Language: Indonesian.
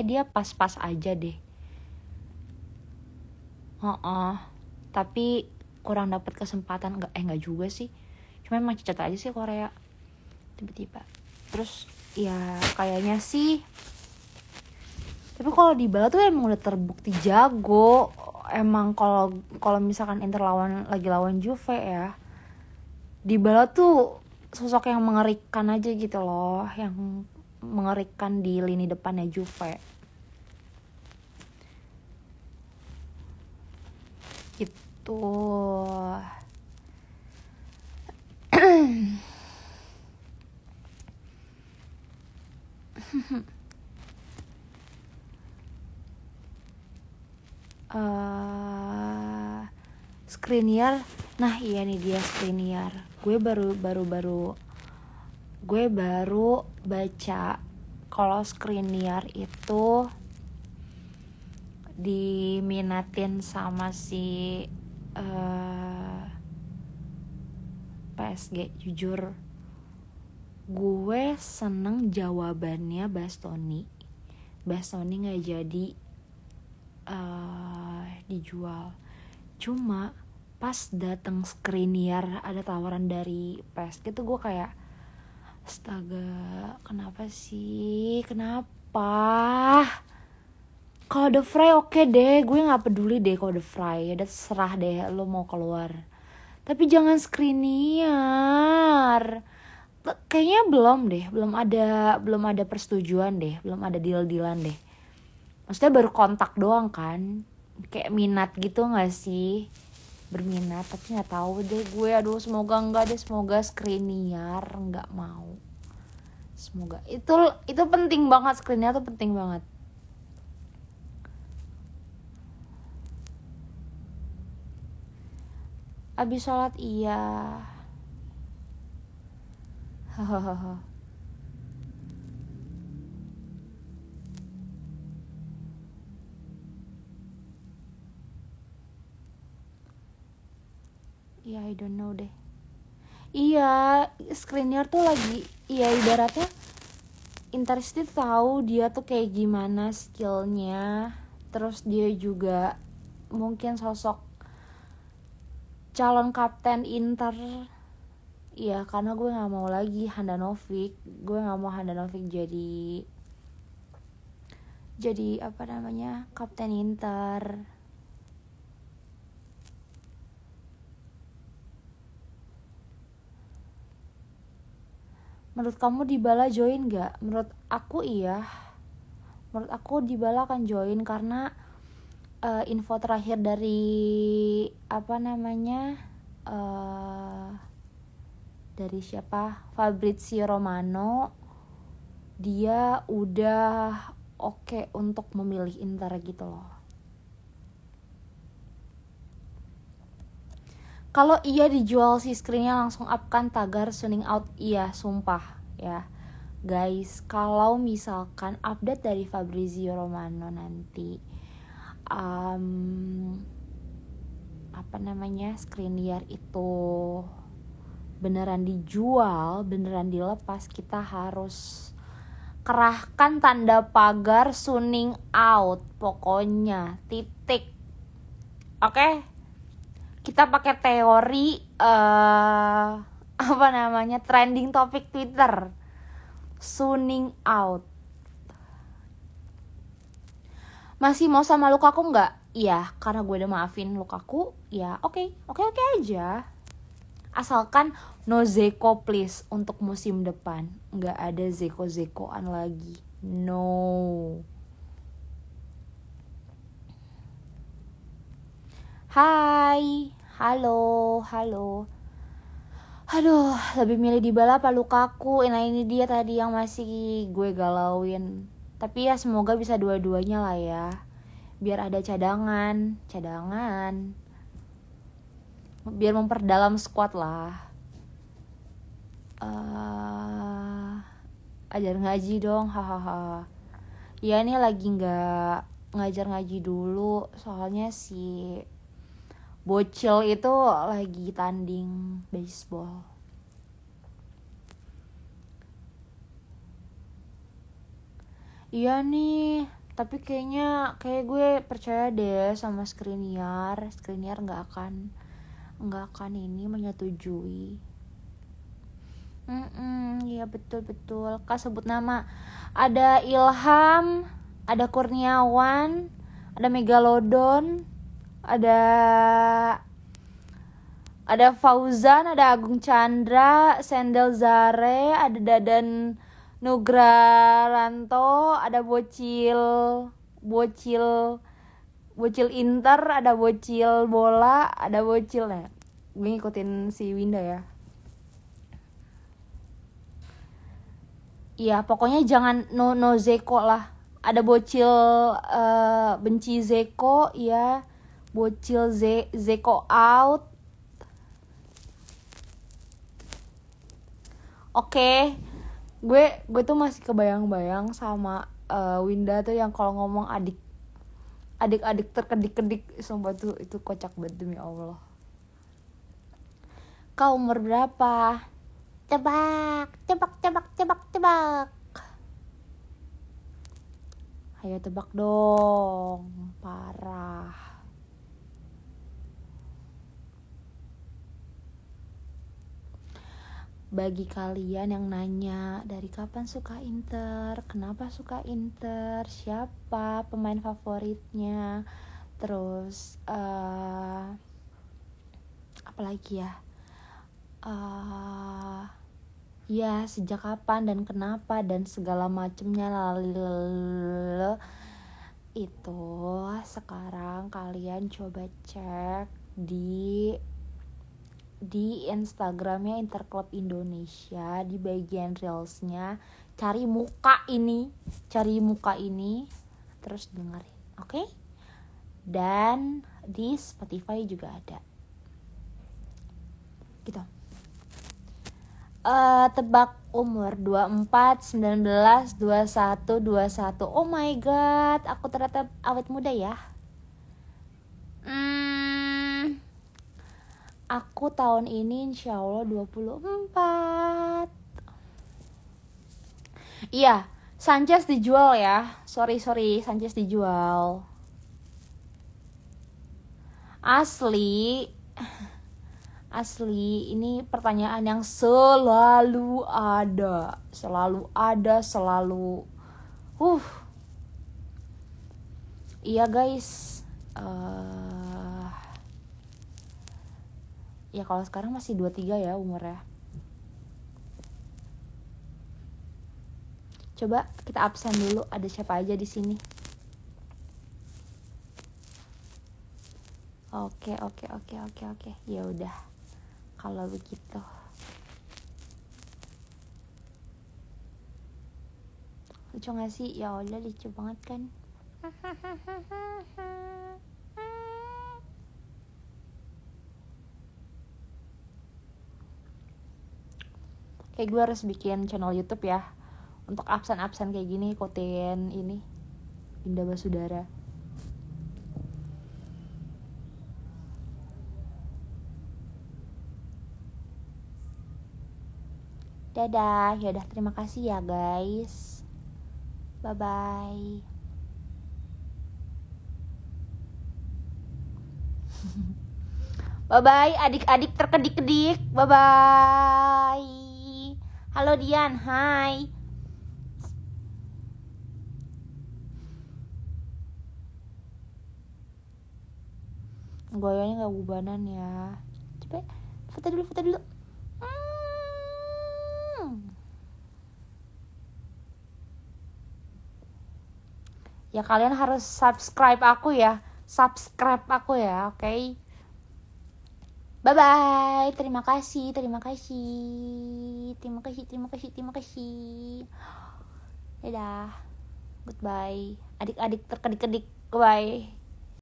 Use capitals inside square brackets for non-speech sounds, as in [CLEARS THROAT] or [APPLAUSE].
dia pas-pas aja deh oh uh-uh. tapi kurang dapat kesempatan nggak eh nggak juga sih cuma emang cicat aja sih Korea tiba-tiba terus ya kayaknya sih tapi kalau di bala tuh emang udah terbukti jago emang kalau kalau misalkan Inter lawan lagi lawan Juve ya di bala tuh sosok yang mengerikan aja gitu loh yang mengerikan di lini depannya Juve. Itu uh, [CLEARS THROAT] Skriniar, nah iya nih dia Skriniar. Gue baru baru baru gue baru baca kalau screener itu diminatin sama si uh, eh, PSG jujur gue seneng jawabannya Bastoni Bastoni nggak jadi uh, dijual cuma pas dateng screener ada tawaran dari PSG tuh gue kayak astaga kenapa sih kenapa kalau the fry oke okay deh gue nggak peduli deh kalau the fry ya serah deh lo mau keluar tapi jangan screenier kayaknya belum deh belum ada belum ada persetujuan deh belum ada deal dealan deh maksudnya baru kontak doang kan kayak minat gitu gak sih berminat tapi nggak tahu deh gue aduh semoga enggak deh semoga screeniar nggak mau semoga itu itu penting banget screennya tuh penting banget abis sholat iya hahaha [LAUGHS] Iya, yeah, I don't know deh iya screener tuh lagi iya ibaratnya interested tahu dia tuh kayak gimana skillnya terus dia juga mungkin sosok calon kapten Inter ya karena gue nggak mau lagi Handanovic gue nggak mau Handanovic jadi jadi apa namanya kapten Inter menurut kamu Dybala join gak? Menurut aku iya. Menurut aku Dybala akan join karena uh, info terakhir dari apa namanya uh, dari siapa Fabrizio Romano dia udah oke okay untuk memilih Inter gitu loh kalau iya dijual si screennya langsung up kan tagar suning out iya sumpah ya guys kalau misalkan update dari Fabrizio Romano nanti um, apa namanya screen liar itu beneran dijual beneran dilepas kita harus kerahkan tanda pagar suning out pokoknya titik oke okay? kita pakai teori uh, apa namanya trending topic Twitter suning out masih mau sama luka aku nggak? Iya, karena gue udah maafin luka aku, ya oke, okay, oke okay, oke okay aja. Asalkan no Zeko please untuk musim depan, nggak ada Zeko Zekoan lagi. No. Hai, halo, halo. Aduh, lebih milih di bala apa Lukaku? Nah ini dia tadi yang masih gue galauin. Tapi ya semoga bisa dua-duanya lah ya. Biar ada cadangan, cadangan. Biar memperdalam squad lah. Uh, ajar ngaji dong, hahaha. ya ini lagi nggak ngajar ngaji dulu, soalnya si bocil itu lagi tanding baseball iya nih tapi kayaknya kayak gue percaya deh sama Skriniar Skriniar nggak akan nggak akan ini menyetujui mm -mm, iya betul betul kak sebut nama ada Ilham ada Kurniawan ada Megalodon ada ada Fauzan, ada Agung Chandra, Sendel Zare, ada Dadan Nugra Ranto, ada bocil bocil bocil Inter, ada bocil bola, ada bocil ya. Gue ngikutin si Winda ya. Iya, pokoknya jangan no no Zeko lah. Ada bocil uh, benci Zeko, iya bocil Z Zeko out oke gue gue tuh masih kebayang-bayang sama uh, Winda tuh yang kalau ngomong adik adik-adik terkedik-kedik sumpah tuh itu kocak banget demi Allah kau umur berapa tebak tebak tebak tebak tebak ayo tebak dong parah bagi kalian yang nanya dari kapan suka Inter, kenapa suka Inter, siapa pemain favoritnya, terus uh, lagi ya, uh, ya sejak kapan dan kenapa dan segala macamnya lalu itu sekarang kalian coba cek di di Instagramnya Interclub Indonesia di bagian reelsnya cari muka ini cari muka ini terus dengerin oke okay? dan di Spotify juga ada gitu uh, tebak umur 24, 19, 21, 21 oh my god aku ternyata awet muda ya Aku tahun ini insya Allah 24 Iya, Sanchez dijual ya Sorry, sorry, Sanchez dijual Asli Asli, ini pertanyaan yang selalu ada Selalu ada, selalu Uh Iya guys uh, ya kalau sekarang masih 23 ya umurnya coba kita absen dulu ada siapa aja di sini oke oke oke oke oke ya udah kalau begitu lucu gak sih ya udah lucu banget kan [LAUGHS] kayak gue harus bikin channel YouTube ya untuk absen-absen kayak gini koten ini Indah Basudara Dadah, yaudah terima kasih ya guys. Bye bye. bye bye adik-adik terkedik-kedik. Bye bye. Halo Dian, hai. Goyangnya gak gubanan ya. Coba foto dulu, foto dulu. Hmm. Ya kalian harus subscribe aku ya. Subscribe aku ya, oke? Okay? Bye bye. Terima kasih, terima kasih terima kasih terima kasih terima kasih dadah goodbye adik-adik terkedik-kedik goodbye.